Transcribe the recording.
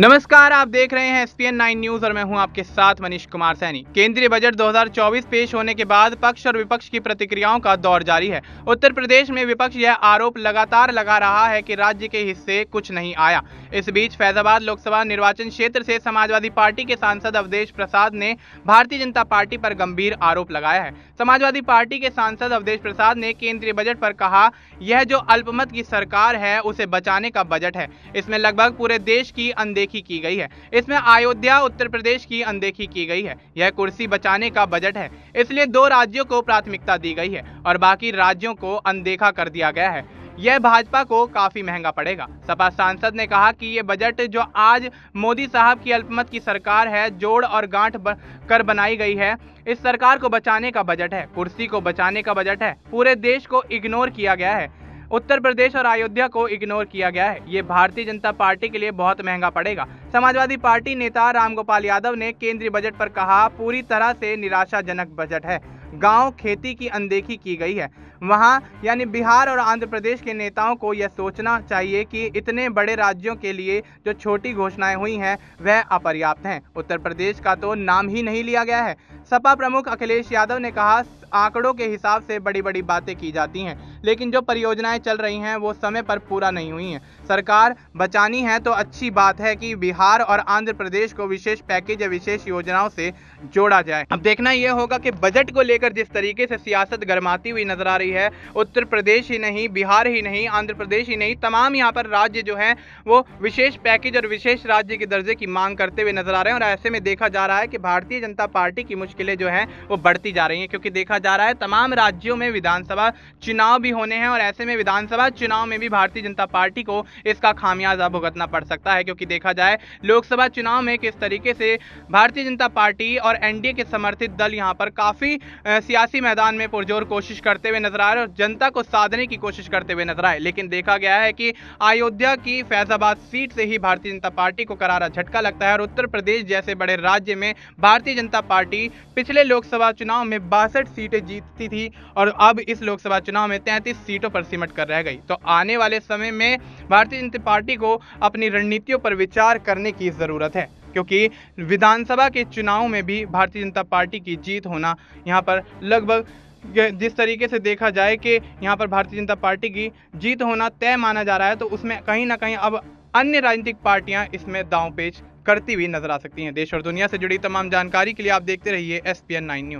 नमस्कार आप देख रहे हैं एसपीएन नाइन न्यूज और मैं हूं आपके साथ मनीष कुमार सैनी केंद्रीय बजट 2024 पेश होने के बाद पक्ष और विपक्ष की प्रतिक्रियाओं का दौर जारी है उत्तर प्रदेश में विपक्ष यह आरोप लगातार लगा रहा है कि राज्य के हिस्से कुछ नहीं आया इस बीच फैजाबाद लोकसभा निर्वाचन क्षेत्र से समाजवादी पार्टी के सांसद अवधेश प्रसाद ने भारतीय जनता पार्टी पर गंभीर आरोप लगाया है समाजवादी पार्टी के सांसद अवधेश प्रसाद ने केंद्रीय बजट पर कहा यह जो अल्पमत की सरकार है उसे बचाने का बजट है इसमें लगभग पूरे देश की अनदेखी अनदेखी की गई है इसमें अयोध्या उत्तर प्रदेश की अनदेखी की गई है यह कुर्सी बचाने का बजट है इसलिए दो राज्यों को प्राथमिकता दी गई है और बाकी राज्यों को अनदेखा कर दिया गया है यह भाजपा को काफी महंगा पड़ेगा सपा सांसद ने कहा कि ये बजट जो आज मोदी साहब की अल्पमत की सरकार है जोड़ और गांठ कर बनाई गई है इस सरकार को बचाने का बजट है कुर्सी को बचाने का बजट है पूरे देश को इग्नोर किया गया है उत्तर प्रदेश और अयोध्या को इग्नोर किया गया है ये भारतीय जनता पार्टी के लिए बहुत महंगा पड़ेगा समाजवादी पार्टी नेता रामगोपाल यादव ने केंद्रीय बजट पर कहा पूरी तरह से निराशाजनक बजट है गांव खेती की अनदेखी की गई है वहां यानी बिहार और आंध्र प्रदेश के नेताओं को यह सोचना चाहिए कि इतने बड़े राज्यों के लिए जो छोटी घोषणाएं हुई हैं वह अपर्याप्त हैं उत्तर प्रदेश का तो नाम ही नहीं लिया गया है सपा प्रमुख अखिलेश यादव ने कहा आंकड़ों के हिसाब से बड़ी बड़ी बातें की जाती हैं लेकिन जो परियोजनाएं चल रही हैं वो समय पर पूरा नहीं हुई हैं सरकार बचानी है तो अच्छी बात है कि बिहार और आंध्र प्रदेश को विशेष पैकेज या विशेष योजनाओं से जोड़ा जाए अब देखना यह होगा कि बजट को लेकर लेकर जिस तरीके से सियासत गरमाती हुई नजर आ रही है उत्तर प्रदेश ही नहीं बिहार ही नहीं आंध्र प्रदेश ही नहीं तमाम यहाँ पर राज्य जो है वो विशेष पैकेज और विशेष राज्य के दर्जे की मांग करते हुए नजर आ रहे हैं और ऐसे में देखा जा रहा है कि भारतीय जनता पार्टी की मुश्किलें जो है वो बढ़ती जा रही हैं क्योंकि देखा जा रहा है तमाम राज्यों में विधानसभा चुनाव भी होने हैं और ऐसे में विधानसभा चुनाव में भी भारतीय जनता पार्टी को इसका खामियाजा भुगतना पड़ सकता है क्योंकि देखा जाए लोकसभा चुनाव में किस तरीके से भारतीय जनता पार्टी और एनडीए के समर्थित दल यहां पर काफ़ी सियासी मैदान में पुरजोर कोशिश करते हुए नजर आए और जनता को साधने की कोशिश करते हुए नजर आए लेकिन देखा गया है कि अयोध्या की फैजाबाद सीट से ही भारतीय जनता पार्टी को करारा झटका लगता है और उत्तर प्रदेश जैसे बड़े राज्य में भारतीय जनता पार्टी पिछले लोकसभा चुनाव में बासठ सीटें जीतती थी और अब इस लोकसभा चुनाव में तैंतीस सीटों पर सिमट कर रह गई तो आने वाले समय में भारतीय जनता पार्टी को अपनी रणनीतियों पर विचार करने की ज़रूरत है क्योंकि विधानसभा के चुनाव में भी भारतीय जनता पार्टी की जीत होना यहाँ पर लगभग जिस तरीके से देखा जाए कि यहाँ पर भारतीय जनता पार्टी की जीत होना तय माना जा रहा है तो उसमें कहीं ना कहीं अब अन्य राजनीतिक पार्टियां इसमें दाव पेच करती हुई नजर आ सकती हैं देश और दुनिया से जुड़ी तमाम जानकारी के लिए आप देखते रहिए S P N nine news